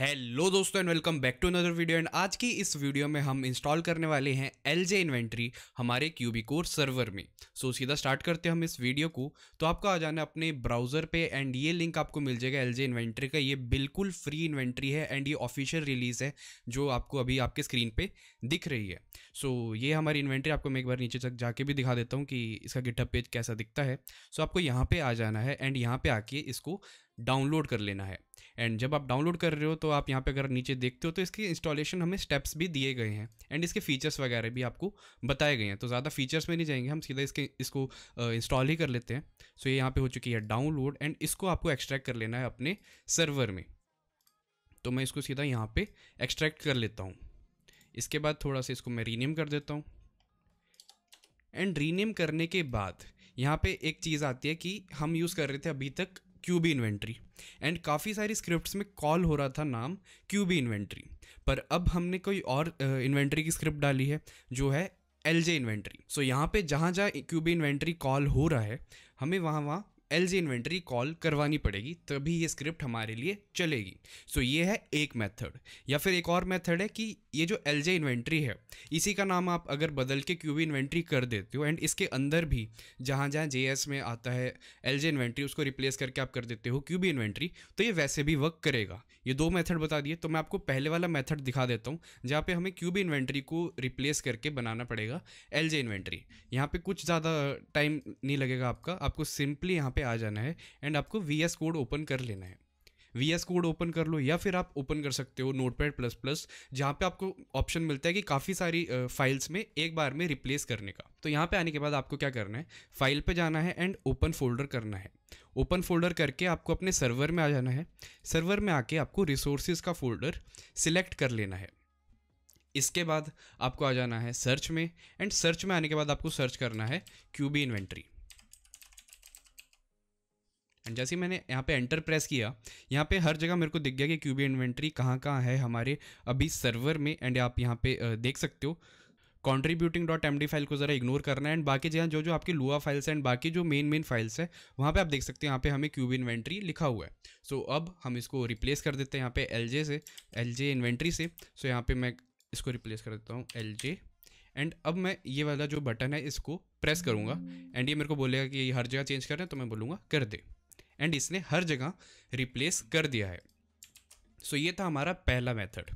hello दोस्तों and welcome back to another video and आज की इस वीडियो में हम इंस्टॉल करने वाले हैं एल जे इन्वेंट्री हमारे क्यूबी कोर सर्वर में सो so, सीधा स्टार्ट करते हैं हम इस वीडियो को तो आपको आ जाना अपने ब्राउजर पे एंड ये लिंक आपको मिल जाएगा एल जे इन्वेंट्री का ये बिल्कुल फ्री इन्वेंट्री है एंड ये ऑफिशियल रिलीज़ है जो आपको अभी आपके स्क्रीन पर दिख रही है सो so, ये हमारी इन्वेंट्री आपको मैं एक बार नीचे तक जाके भी दिखा देता हूँ कि इसका गिटअप पेज कैसा दिखता है सो so, आपको यहाँ पर आ जाना है एंड यहाँ पर आके इसको डाउनलोड कर लेना है एंड जब आप डाउनलोड कर रहे हो तो आप यहाँ पे अगर नीचे देखते हो तो इसके इंस्टॉलेशन हमें स्टेप्स भी दिए गए हैं एंड इसके फीचर्स वगैरह भी आपको बताए गए हैं तो ज़्यादा फीचर्स में नहीं जाएंगे हम सीधा इसके इसको इंस्टॉल ही कर लेते हैं सो ये यहाँ पर हो चुकी है डाउनलोड एंड इसको आपको एक्सट्रैक्ट कर लेना है अपने सर्वर में तो मैं इसको सीधा यहाँ पर एक्सट्रैक्ट कर लेता हूँ इसके बाद थोड़ा सा इसको मैं रीनेम कर देता हूँ एंड रीनेम करने के बाद यहाँ पे एक चीज़ आती है कि हम यूज़ कर रहे थे अभी तक क्यूबी इन्वेंट्री एंड काफ़ी सारी स्क्रिप्ट्स में कॉल हो रहा था नाम क्यूबी इन्वेंट्री पर अब हमने कोई और इन्वेंट्री की स्क्रिप्ट डाली है जो है एल जे इन्वेंट्री सो यहाँ पे जहाँ जहाँ क्यूबी इन्वेंट्री कॉल हो रहा है हमें वहाँ वहाँ एल जी इन्वेंट्री कॉल करवानी पड़ेगी तभी ये स्क्रिप्ट हमारे लिए चलेगी सो so ये है एक मेथड या फिर एक और मेथड है कि ये जो एल जे इन्वेंट्री है इसी का नाम आप अगर बदल के क्यू इन्वेंट्री कर देते हो एंड इसके अंदर भी जहाँ जहाँ जे में आता है एल जे इन्वेंट्री उसको रिप्लेस करके आप कर देते हो क्यू इन्वेंट्री तो ये वैसे भी वर्क करेगा ये दो मैथड बता दिए तो मैं आपको पहले वाला मैथड दिखा देता हूँ जहाँ पर हमें क्यू इन्वेंट्री को रिप्लेस करके बनाना पड़ेगा एल जे इन्वेंट्री यहाँ पर कुछ ज़्यादा टाइम नहीं लगेगा आपका आपको सिंपली यहाँ पर पे आ जाना है एंड आपको वी एस कोड ओपन कर लेना है वी एस कोड ओपन कर लो या फिर आप ओपन कर सकते हो नोट पैड प्लस प्लस जहाँ पे आपको ऑप्शन मिलता है कि काफ़ी सारी फाइल्स में एक बार में रिप्लेस करने का तो यहाँ पे आने के बाद आपको क्या करना है फाइल पे जाना है एंड ओपन फोल्डर करना है ओपन फोल्डर करके आपको अपने सर्वर में आ जाना है सर्वर में आके आपको रिसोर्सेज का फोल्डर सिलेक्ट कर लेना है इसके बाद आपको आ जाना है सर्च में एंड सर्च में आने के बाद आपको सर्च करना है क्यूबी इन्वेंट्री एंड जैसे मैंने यहाँ पे एंटर प्रेस किया यहाँ पे हर जगह मेरे को दिख गया कि क्यूबी इन्वेंट्री कहाँ कहाँ है हमारे अभी सर्वर में एंड आप यहाँ पे देख सकते हो contributing dot M D file को ज़रा इग्नोर करना है एंड बाकी जहाँ जो जो आपकी लुआ फाइल्स हैं एंड बाकी जो मेन मेन फाइल्स है वहाँ पे आप देख सकते हैं यहाँ पे हमें क्यूब इन्वेंट्री लिखा हुआ है सो so, अब हम इसको रिप्लेस कर देते हैं यहाँ पे एल जे से एल जे इन्वेंट्री से सो so, यहाँ पे मैं इसको रिप्लेस कर देता हूँ एल जे एंड अब मैं ये वाला जो बटन है इसको प्रेस करूँगा एंड ये मेरे को बोलेगा कि ये हर जगह चेंज करें तो मैं बोलूँगा कर दे एंड इसने हर जगह रिप्लेस कर दिया है सो so ये था हमारा पहला मेथड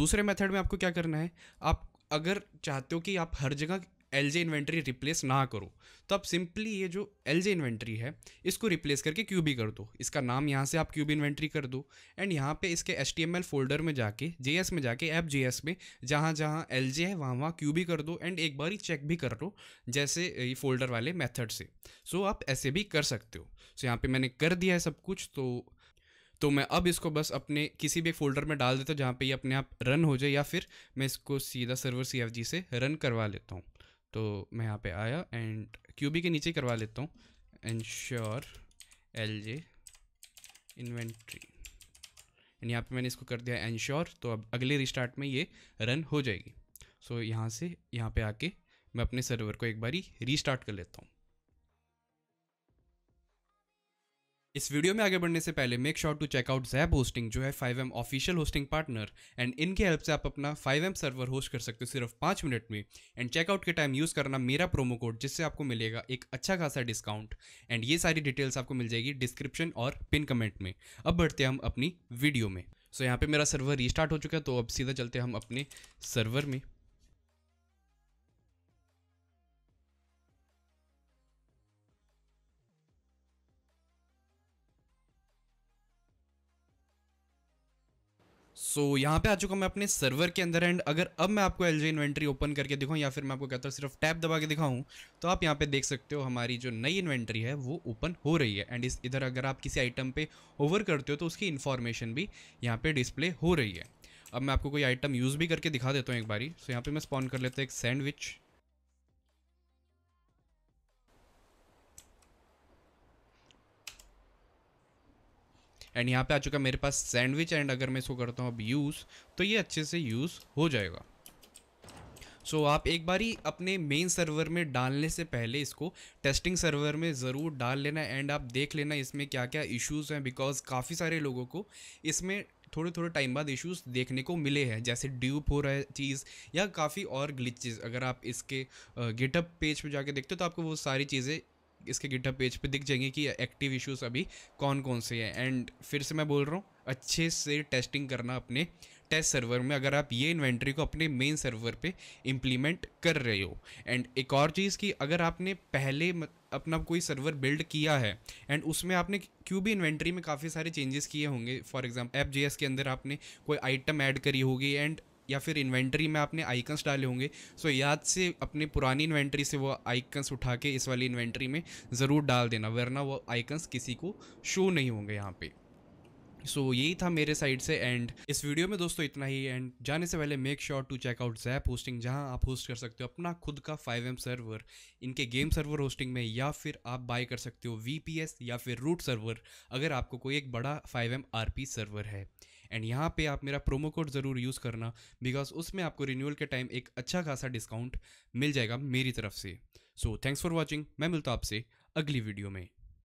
दूसरे मेथड में आपको क्या करना है आप अगर चाहते हो कि आप हर जगह एल जे इन्वेंट्री रिप्लेस ना करो तो आप सिंपली ये जो एल जे इन्वेंट्री है इसको रिप्लेस करके क्यू बी कर दो इसका नाम यहाँ से आप क्यू बी इन्वेंट्री कर दो एंड यहाँ पे इसके H T M L folder में जाके जे एस में जाके ऐप जे एस में जहाँ जहाँ एल जे है वहाँ वहाँ क्यू बी कर दो एंड एक बार ही चेक भी कर लो जैसे ये फोल्डर वाले मेथड से सो आप ऐसे भी कर सकते हो सो यहाँ पर मैंने कर दिया है सब कुछ तो तो मैं अब इसको बस अपने किसी भी फोल्डर में डाल देता हूँ जहाँ पे ये अपने आप रन हो जाए या फिर मैं इसको सीधा सर्वर सी से रन करवा लेता हूँ तो मैं यहाँ पे आया एंड क्यू के नीचे करवा लेता हूँ ensure L J inventory and यहाँ पे मैंने इसको कर दिया इंश्योर तो अब अगले रिस्टार्ट में ये रन हो जाएगी सो so, यहाँ से यहाँ पे आके मैं अपने सर्वर को एक बारी रीस्टार्ट कर लेता हूँ इस वीडियो में आगे बढ़ने से पहले make sure to check out Zap hosting जो है 5M official hosting partner and इनके हेल्प से आप अपना 5M सर्वर होस्ट कर सकते हो सिर्फ पाँच मिनट में एंड चेकआउट के टाइम यूज़ करना मेरा प्रोमो कोड जिससे आपको मिलेगा एक अच्छा खासा डिस्काउंट एंड ये सारी डिटेल्स आपको मिल जाएगी डिस्क्रिप्शन और पिन कमेंट में अब बढ़ते हैं हम अपनी वीडियो में सो so, यहाँ पर मेरा सर्वर रिस्टार्ट हो चुका है तो अब सीधा चलते हम अपने सर्वर में सो so, यहाँ पे आ चुका मैं अपने सर्वर के अंदर एंड अगर अब मैं आपको एल इन्वेंट्री ओपन करके दिखाऊँ या फिर मैं आपको कहता हूँ सिर्फ टैप दबा के दिखाऊँ तो आप यहाँ पे देख सकते हो हमारी जो नई इन्वेंट्री है वो ओपन हो रही है एंड इस इधर अगर आप किसी आइटम पे ओवर करते हो तो उसकी इन्फॉर्मेशन भी यहाँ पे डिस्प्ले हो रही है अब मैं आपको कोई आइटम यूज़ भी करके दिखा देता हूँ एक बारी सो so, यहाँ पर मैं स्पॉन कर लेता हूँ एक सैंडविच एंड यहाँ पे आ चुका मेरे पास सैंडविच एंड अगर मैं इसको करता हूँ अब यूज़ तो ये अच्छे से यूज़ हो जाएगा सो so, आप एक बारी अपने मेन सर्वर में डालने से पहले इसको टेस्टिंग सर्वर में ज़रूर डाल लेना एंड आप देख लेना इसमें क्या क्या इश्यूज़ हैं बिकॉज काफ़ी सारे लोगों को इसमें थोड़े थोड़े टाइम बाद इश्यूज़ देखने को मिले हैं जैसे ड्यूप हो रहा है चीज़ या काफ़ी और ग्लिचेज अगर आप इसके गिटअप पेज पे जाके देखते हो तो आपको वो सारी चीज़ें इसके गिटअप पेज पे दिख जाएंगे कि एक्टिव इश्यूज अभी कौन कौन से हैं एंड फिर से मैं बोल रहा हूँ अच्छे से टेस्टिंग करना अपने टेस्ट सर्वर में अगर आप ये इन्वेंट्री को अपने मेन सर्वर पे इम्प्लीमेंट कर रहे हो एंड एक और चीज़ की अगर आपने पहले अपना कोई सर्वर बिल्ड किया है एंड उसमें आपने क्यों भी इन्वेंट्री में काफ़ी सारे चेंजेस किए होंगे फॉर एग्जाम्पल एफ जे के अंदर आपने कोई आइटम ऐड करी होगी एंड या फिर इन्वेंट्री में आपने आइकन्स डाले होंगे सो याद से अपने पुरानी इन्वेंट्री से वो आइकन्स उठा के इस वाली इन्वेंट्री में ज़रूर डाल देना वरना वो आइकन्स किसी को शो नहीं होंगे यहाँ पे सो so, यही था मेरे साइड से एंड इस वीडियो में दोस्तों इतना ही एंड जाने से पहले make sure to check out Zap hosting जहां आप होस्ट कर सकते हो अपना खुद का 5M सर्वर इनके गेम सर्वर होस्टिंग में या फिर आप बाय कर सकते हो VPS या फिर रूट सर्वर अगर आपको कोई एक बड़ा 5M RP सर्वर है एंड यहाँ पे आप मेरा प्रोमो कोड ज़रूर यूज़ करना बिकॉज उसमें आपको रिन्यूअल के टाइम एक अच्छा खासा डिस्काउंट मिल जाएगा मेरी तरफ से सो थैंक्स फॉर वॉचिंग मैं मिलता आपसे अगली वीडियो में